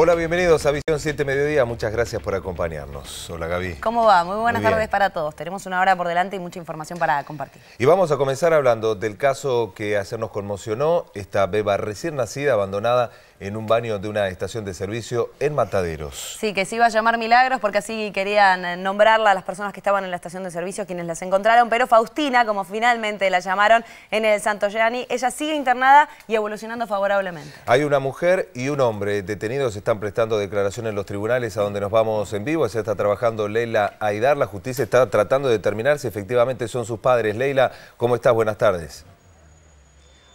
Hola, bienvenidos a Visión 7 Mediodía. Muchas gracias por acompañarnos. Hola, Gaby. ¿Cómo va? Muy buenas tardes para todos. Tenemos una hora por delante y mucha información para compartir. Y vamos a comenzar hablando del caso que ayer nos conmocionó, esta beba recién nacida, abandonada en un baño de una estación de servicio en Mataderos. Sí, que se iba a llamar Milagros porque así querían eh, nombrarla a las personas que estaban en la estación de servicio, quienes las encontraron, pero Faustina, como finalmente la llamaron en el Santo Gianni, ella sigue internada y evolucionando favorablemente. Hay una mujer y un hombre detenidos están prestando declaraciones en los tribunales a donde nos vamos en vivo. Se está trabajando Leila Aidar. La justicia está tratando de determinar si efectivamente son sus padres. Leila, ¿cómo estás? Buenas tardes.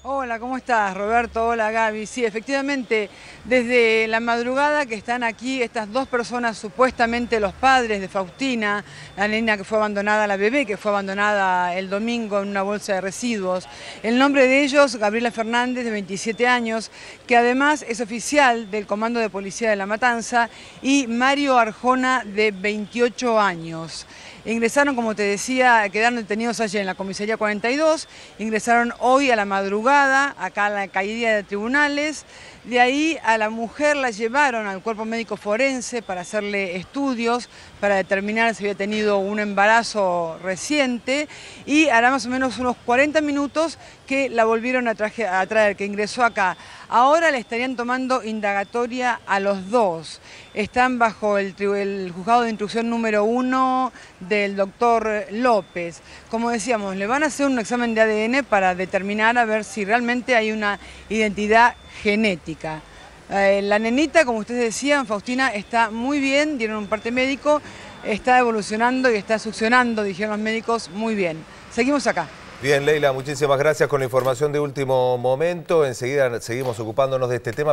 Hola, ¿cómo estás Roberto? Hola Gaby. Sí, efectivamente, desde la madrugada que están aquí estas dos personas, supuestamente los padres de Faustina, la niña que fue abandonada, la bebé que fue abandonada el domingo en una bolsa de residuos. El nombre de ellos, Gabriela Fernández, de 27 años, que además es oficial del Comando de Policía de la Matanza, y Mario Arjona, de 28 años. Ingresaron, como te decía, quedaron detenidos ayer en la comisaría 42, ingresaron hoy a la madrugada, acá en la caída de tribunales, de ahí a la mujer la llevaron al cuerpo médico forense para hacerle estudios, para determinar si había tenido un embarazo reciente y hará más o menos unos 40 minutos que la volvieron a traer, que ingresó acá Ahora le estarían tomando indagatoria a los dos. Están bajo el, juzgado de instrucción número uno del doctor López. Como decíamos, le van a hacer un examen de ADN para determinar a ver si realmente hay una identidad genética. Eh, la nenita, como ustedes decían, Faustina, está muy bien, dieron un parte médico, está evolucionando y está succionando, dijeron los médicos, muy bien. Seguimos acá. Bien, Leila, muchísimas gracias con la información de último momento. Enseguida seguimos ocupándonos de este tema.